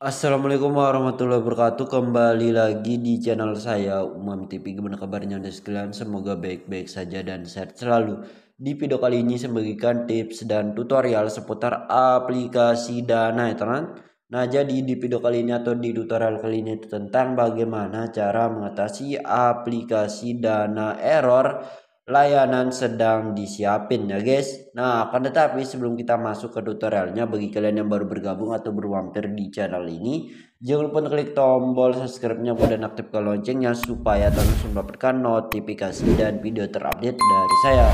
Assalamualaikum warahmatullahi wabarakatuh Kembali lagi di channel saya Umam TV Gimana kabarnya anda sekalian Semoga baik-baik saja dan sehat selalu Di video kali ini saya bagikan tips dan tutorial Seputar aplikasi dana ya teman Nah jadi di video kali ini atau di tutorial kali ini Tentang bagaimana cara mengatasi aplikasi dana error layanan sedang disiapin ya guys nah akan tetapi sebelum kita masuk ke tutorialnya bagi kalian yang baru bergabung atau berwampir di channel ini jangan lupa untuk klik tombol subscribe-nya dan aktifkan loncengnya supaya langsung mendapatkan notifikasi dan video terupdate dari saya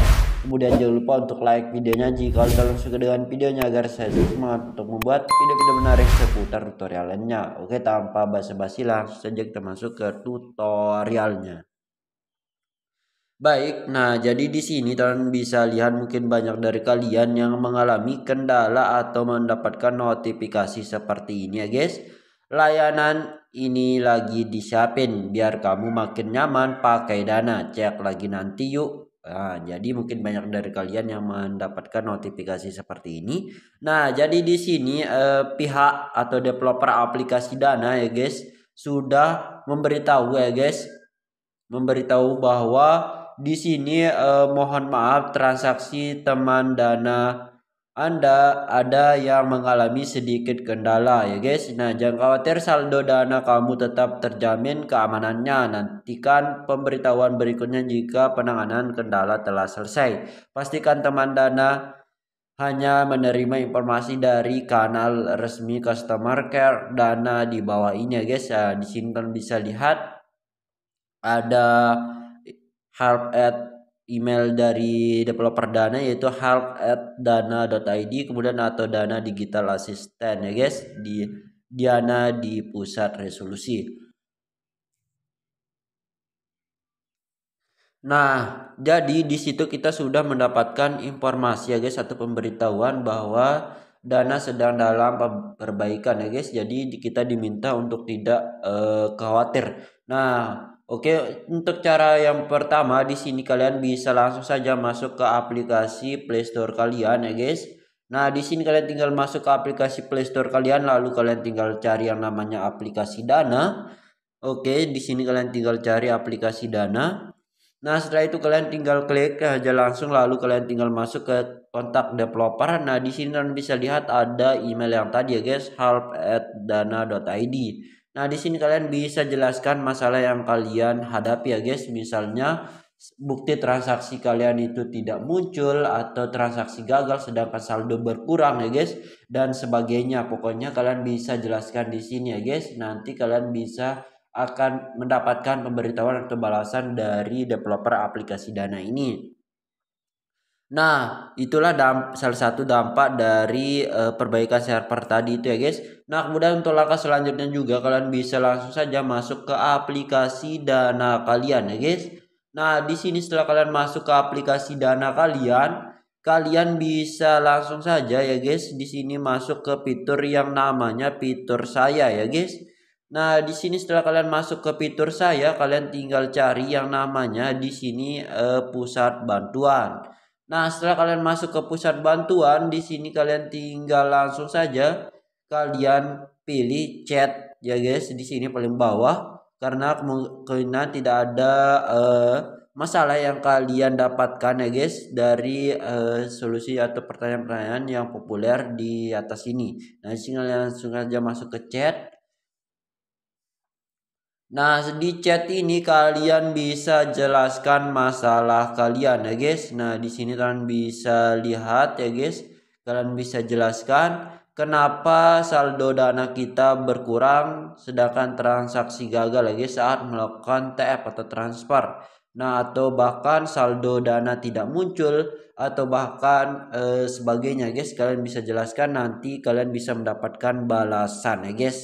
kemudian jangan lupa untuk like videonya jika kalian suka dengan videonya agar saya semangat untuk membuat video-video menarik seputar tutorialnya oke tanpa basa-basi langsung saja kita masuk ke tutorialnya Baik, nah jadi di sini kalian bisa lihat mungkin banyak dari kalian yang mengalami kendala atau mendapatkan notifikasi seperti ini ya guys. Layanan ini lagi disiapin biar kamu makin nyaman pakai dana. Cek lagi nanti yuk. Nah, jadi mungkin banyak dari kalian yang mendapatkan notifikasi seperti ini. Nah, jadi di sini eh, pihak atau developer aplikasi Dana ya guys sudah memberitahu ya guys memberitahu bahwa di sini eh, mohon maaf transaksi teman dana anda ada yang mengalami sedikit kendala ya guys. Nah, jangan khawatir saldo dana kamu tetap terjamin keamanannya. Nantikan pemberitahuan berikutnya jika penanganan kendala telah selesai. Pastikan teman dana hanya menerima informasi dari kanal resmi customer care dana di bawah ini ya guys. Nah, di sini kan bisa lihat ada help at email dari developer Dana yaitu help at dana.id kemudian atau Dana Digital Assistant ya guys di Diana di pusat resolusi. Nah, jadi di situ kita sudah mendapatkan informasi ya guys, satu pemberitahuan bahwa dana sedang dalam perbaikan ya guys. Jadi kita diminta untuk tidak uh, khawatir. Nah, Oke, untuk cara yang pertama di sini kalian bisa langsung saja masuk ke aplikasi Play Store kalian ya guys. Nah, di sini kalian tinggal masuk ke aplikasi Play Store kalian lalu kalian tinggal cari yang namanya aplikasi Dana. Oke, di sini kalian tinggal cari aplikasi Dana. Nah, setelah itu kalian tinggal klik aja langsung lalu kalian tinggal masuk ke kontak developer. Nah, di sini kalian bisa lihat ada email yang tadi ya guys, help@dana.id. Nah, di sini kalian bisa jelaskan masalah yang kalian hadapi ya guys. Misalnya bukti transaksi kalian itu tidak muncul atau transaksi gagal sedangkan saldo berkurang ya guys dan sebagainya. Pokoknya kalian bisa jelaskan di sini ya guys. Nanti kalian bisa akan mendapatkan pemberitahuan atau balasan dari developer aplikasi Dana ini. Nah, itulah damp salah satu dampak dari uh, perbaikan server tadi itu ya, guys. Nah, kemudian untuk langkah selanjutnya juga kalian bisa langsung saja masuk ke aplikasi Dana kalian ya, guys. Nah, di sini setelah kalian masuk ke aplikasi Dana kalian, kalian bisa langsung saja ya, guys, di sini masuk ke fitur yang namanya fitur saya ya, guys. Nah, di sini setelah kalian masuk ke fitur saya, kalian tinggal cari yang namanya di sini uh, pusat bantuan. Nah, setelah kalian masuk ke pusat bantuan, di sini kalian tinggal langsung saja kalian pilih chat ya guys, di sini paling bawah karena kemungkinan tidak ada uh, masalah yang kalian dapatkan ya guys dari uh, solusi atau pertanyaan-pertanyaan yang populer di atas ini. Nah, sini kalian langsung saja masuk ke chat Nah, di chat ini kalian bisa jelaskan masalah kalian ya guys. Nah, di sini kalian bisa lihat ya guys. Kalian bisa jelaskan kenapa saldo dana kita berkurang sedangkan transaksi gagal ya guys saat melakukan TF atau transfer. Nah, atau bahkan saldo dana tidak muncul atau bahkan eh, sebagainya ya, guys. Kalian bisa jelaskan nanti kalian bisa mendapatkan balasan ya guys.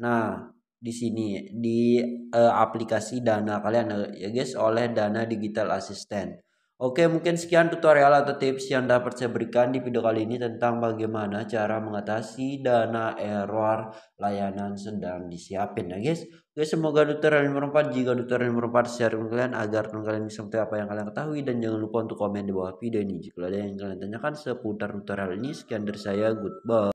Nah, di sini di uh, aplikasi Dana kalian ya guys oleh Dana Digital Assistant. Oke, mungkin sekian tutorial atau tips yang dapat saya berikan di video kali ini tentang bagaimana cara mengatasi dana error layanan sedang disiapin ya guys. Oke, semoga tutorial ini bermanfaat. Jika tutorial ini bermanfaat, share kalian agar kalian bisa mengetahui apa yang kalian ketahui dan jangan lupa untuk komen di bawah video ini jika ada yang kalian tanyakan seputar tutorial ini. Sekian dari saya, goodbye.